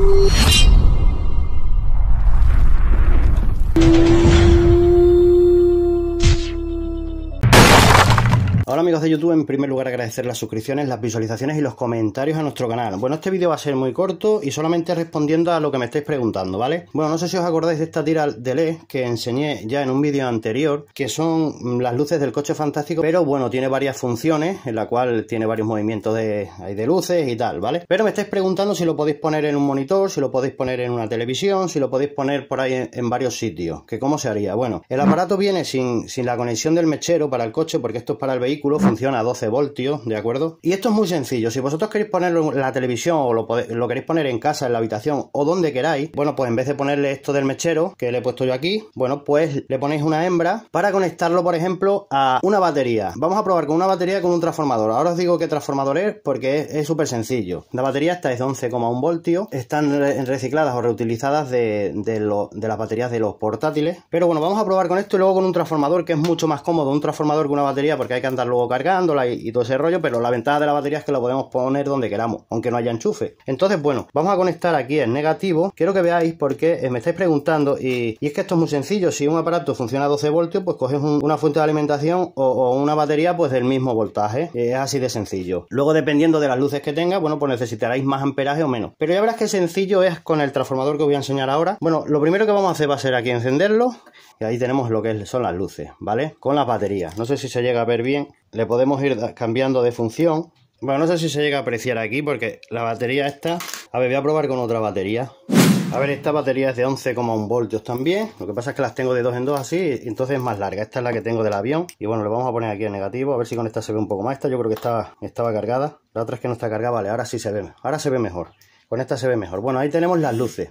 Thank you. Hola amigos de YouTube, en primer lugar agradecer las suscripciones, las visualizaciones y los comentarios a nuestro canal. Bueno, este vídeo va a ser muy corto y solamente respondiendo a lo que me estáis preguntando, ¿vale? Bueno, no sé si os acordáis de esta tira de LED que enseñé ya en un vídeo anterior, que son las luces del coche fantástico, pero bueno, tiene varias funciones, en la cual tiene varios movimientos de, luces y tal, ¿vale? Pero me estáis preguntando si lo podéis poner en un monitor, si lo podéis poner en una televisión, si lo podéis poner por ahí en, varios sitios, que cómo se haría. Bueno, el aparato viene sin la conexión del mechero para el coche, porque esto es para el vehículo funciona a 12 voltios, ¿de acuerdo? Y esto es muy sencillo, si vosotros queréis ponerlo en la televisión o lo, queréis poner en casa, en la habitación o donde queráis, bueno, pues en vez de ponerle esto del mechero que le he puesto yo aquí, bueno, pues le ponéis una hembra para conectarlo, por ejemplo, a una batería. Vamos a probar con una batería con un transformador. Ahora os digo qué transformador es porque es súper sencillo. La batería esta es de 11,1 voltios, están recicladas o reutilizadas de, de las baterías de los portátiles, pero bueno, vamos a probar con esto y luego con un transformador que es mucho más cómodo, un transformador que una batería porque hay que andar luego cargándola y, todo ese rollo, pero la ventaja de la batería es que lo podemos poner donde queramos, aunque no haya enchufe. Entonces, bueno, vamos a conectar aquí el negativo. Quiero que veáis porque eh, me estáis preguntando y, es que esto es muy sencillo. Si un aparato funciona a 12 voltios, pues coges una fuente de alimentación o, una batería pues del mismo voltaje. Eh, es así de sencillo. Luego, dependiendo de las luces que tenga, bueno, pues necesitaréis más amperaje o menos. Pero ya verás que sencillo es con el transformador que os voy a enseñar ahora. Bueno, lo primero que vamos a hacer va a ser aquí encenderlo y ahí tenemos lo que son las luces, ¿vale? Con las baterías. No sé si se llega a ver bien le podemos ir cambiando de función. Bueno, no sé si se llega a apreciar aquí porque la batería esta... A ver, voy a probar con otra batería. A ver, esta batería es de 11,1 voltios también. Lo que pasa es que las tengo de dos en dos así, entonces es más larga. Esta es la que tengo del avión. Y bueno, le vamos a poner aquí en negativo, a ver si con esta se ve un poco más. Esta yo creo que estaba, estaba cargada. La otra es que no está cargada, vale, ahora sí se ve. Ahora se ve mejor. Con esta se ve mejor. Bueno, ahí tenemos las luces.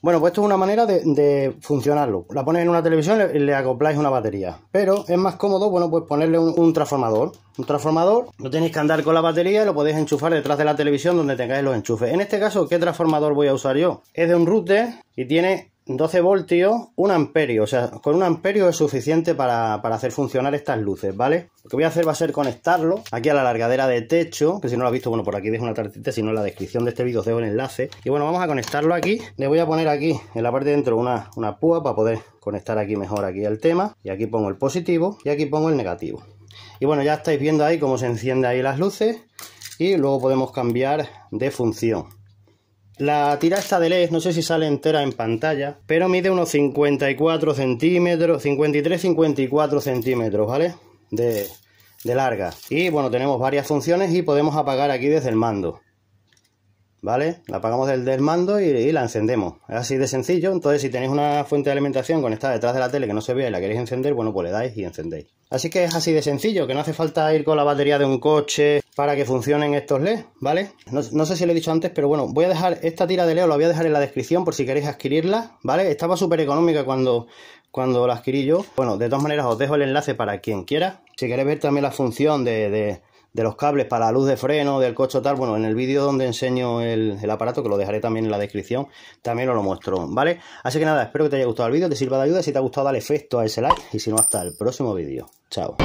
Bueno, pues esto es una manera de, funcionarlo. La pones en una televisión y le, acopláis una batería. Pero es más cómodo, bueno, pues ponerle un, transformador. Un transformador, no tenéis que andar con la batería, y lo podéis enchufar detrás de la televisión donde tengáis los enchufes. En este caso, ¿qué transformador voy a usar yo? Es de un router y tiene 12 voltios, un amperio. O sea, con un amperio es suficiente para, hacer funcionar estas luces, ¿vale? Lo que voy a hacer va a ser conectarlo aquí a la largadera de techo, que si no lo has visto, bueno, por aquí dejo una tartita, si no en la descripción de este vídeo os dejo el enlace. Y bueno, vamos a conectarlo aquí. Le voy a poner aquí, en la parte de dentro, una, una púa para poder conectar aquí mejor aquí el tema. Y aquí pongo el positivo y aquí pongo el negativo. Y bueno, ya estáis viendo ahí cómo se encienden ahí las luces y luego podemos cambiar de función. La tira esta de LED, no sé si sale entera en pantalla, pero mide unos 54 centímetros, 53-54 centímetros, ¿vale? De, larga. Y bueno, tenemos varias funciones y podemos apagar aquí desde el mando. ¿Vale? La apagamos desde el mando y, la encendemos. Es así de sencillo. Entonces, si tenéis una fuente de alimentación conectada detrás de la tele que no se vea y la queréis encender, bueno, pues le dais y encendéis. Así que es así de sencillo, que no hace falta ir con la batería de un coche para que funcionen estos LEDs, ¿vale? No, sé si lo he dicho antes, pero bueno, voy a dejar esta tira de LED, la voy a dejar en la descripción por si queréis adquirirla, ¿vale? Estaba súper económica cuando, cuando la adquirí yo. Bueno, de todas maneras os dejo el enlace para quien quiera. Si queréis ver también la función de, de, los cables para la luz de freno, del coche o tal, bueno, en el vídeo donde enseño el, el, aparato, que lo dejaré también en la descripción, también lo muestro, ¿vale? Así que nada, espero que te haya gustado el vídeo, te sirva de ayuda, si te ha gustado dale efecto a ese like y si no, hasta el próximo vídeo. Chao.